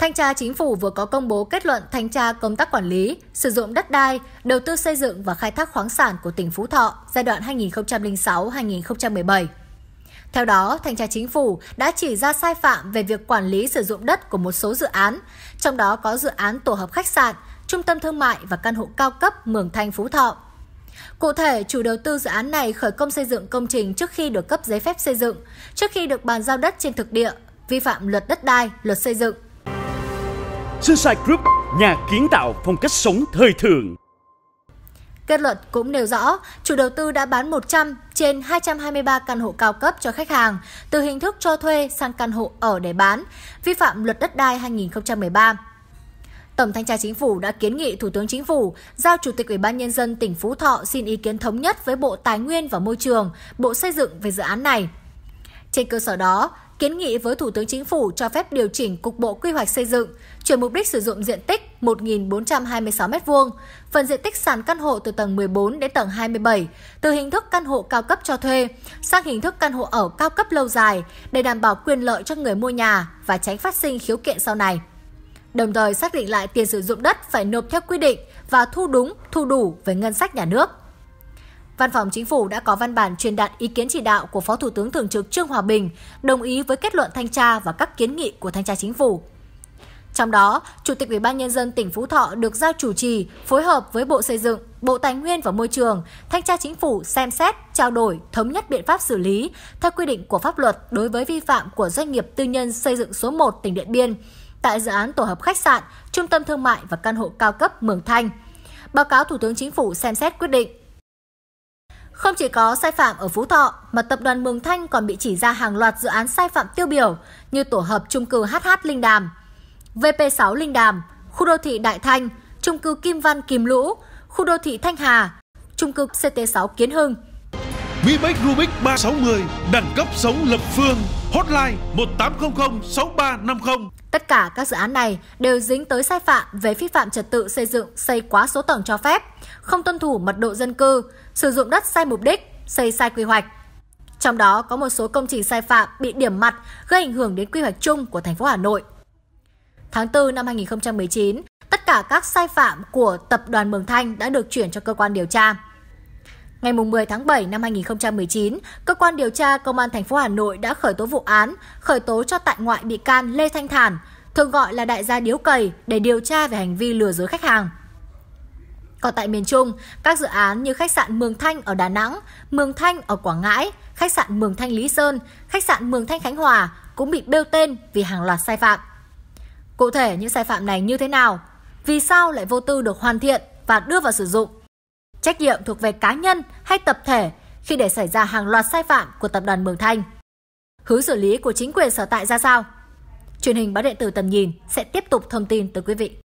Thanh tra Chính phủ vừa có công bố kết luận thanh tra công tác quản lý, sử dụng đất đai, đầu tư xây dựng và khai thác khoáng sản của tỉnh Phú Thọ giai đoạn 2006-2017. Theo đó, Thanh tra Chính phủ đã chỉ ra sai phạm về việc quản lý sử dụng đất của một số dự án, trong đó có dự án tổ hợp khách sạn, trung tâm thương mại và căn hộ cao cấp Mường Thanh Phú Thọ. Cụ thể, chủ đầu tư dự án này khởi công xây dựng công trình trước khi được cấp giấy phép xây dựng, trước khi được bàn giao đất trên thực địa, vi phạm luật đất đai, luật xây dựng, Sunshine Group, nhà kiến tạo phong cách sống thời thượng. Kết luận cũng nêu rõ, chủ đầu tư đã bán 100 trên 223 căn hộ cao cấp cho khách hàng, từ hình thức cho thuê sang căn hộ ở để bán, vi phạm luật đất đai 2013. Tổng thanh tra chính phủ đã kiến nghị Thủ tướng Chính phủ giao Chủ tịch Ủy ban nhân dân tỉnh Phú Thọ xin ý kiến thống nhất với Bộ Tài nguyên và Môi trường, Bộ Xây dựng về dự án này. Trên cơ sở đó, kiến nghị với Thủ tướng Chính phủ cho phép điều chỉnh cục bộ quy hoạch xây dựng, chuyển mục đích sử dụng diện tích 1.426 m2, phần diện tích sàn căn hộ từ tầng 14 đến tầng 27, từ hình thức căn hộ cao cấp cho thuê sang hình thức căn hộ ở cao cấp lâu dài để đảm bảo quyền lợi cho người mua nhà và tránh phát sinh khiếu kiện sau này. Đồng thời xác định lại tiền sử dụng đất phải nộp theo quy định và thu đúng, thu đủ với ngân sách nhà nước. Văn phòng Chính phủ đã có văn bản truyền đạt ý kiến chỉ đạo của Phó Thủ tướng Thường trực Trương Hòa Bình, đồng ý với kết luận thanh tra và các kiến nghị của thanh tra Chính phủ. Trong đó, Chủ tịch Ủy ban nhân dân tỉnh Phú Thọ được giao chủ trì phối hợp với Bộ Xây dựng, Bộ Tài nguyên và Môi trường, Thanh tra Chính phủ xem xét, trao đổi, thống nhất biện pháp xử lý theo quy định của pháp luật đối với vi phạm của doanh nghiệp tư nhân xây dựng số 1 tỉnh Điện Biên tại dự án tổ hợp khách sạn, trung tâm thương mại và căn hộ cao cấp Mường Thanh. Báo cáo Thủ tướng Chính phủ xem xét quyết định. Không chỉ có sai phạm ở Phú Thọ, mà tập đoàn Mường Thanh còn bị chỉ ra hàng loạt dự án sai phạm tiêu biểu như tổ hợp chung cư HH Linh Đàm, VP6 Linh Đàm, khu đô thị Đại Thanh, chung cư Kim Văn Kim Lũ, khu đô thị Thanh Hà, chung cư CT6 Kiến Hưng – Mi Bách Rubik 360 đẳng cấp sống lập phương Hotline 1800 6350 Tất cả các dự án này đều dính tới sai phạm về vi phạm trật tự xây dựng xây quá số tầng cho phép, không tuân thủ mật độ dân cư, sử dụng đất sai mục đích, xây sai quy hoạch. Trong đó có một số công trình sai phạm bị điểm mặt gây ảnh hưởng đến quy hoạch chung của thành phố Hà Nội. Tháng 4 năm 2019, tất cả các sai phạm của tập đoàn Mường Thanh đã được chuyển cho cơ quan điều tra. Ngày 10 tháng 7 năm 2019, cơ quan điều tra Công an thành phố Hà Nội đã khởi tố vụ án, khởi tố cho tại ngoại bị can Lê Thanh Thản, thường gọi là đại gia điếu cầy để điều tra về hành vi lừa dối khách hàng. Còn tại miền Trung, các dự án như khách sạn Mường Thanh ở Đà Nẵng, Mường Thanh ở Quảng Ngãi, khách sạn Mường Thanh Lý Sơn, khách sạn Mường Thanh Khánh Hòa cũng bị bêu tên vì hàng loạt sai phạm. Cụ thể những sai phạm này như thế nào? Vì sao lại vô tư được hoàn thiện và đưa vào sử dụng? Trách nhiệm thuộc về cá nhân hay tập thể khi để xảy ra hàng loạt sai phạm của tập đoàn Mường Thanh. Hướng xử lý của chính quyền sở tại ra sao? Truyền hình báo điện tử tầm nhìn sẽ tiếp tục thông tin tới quý vị.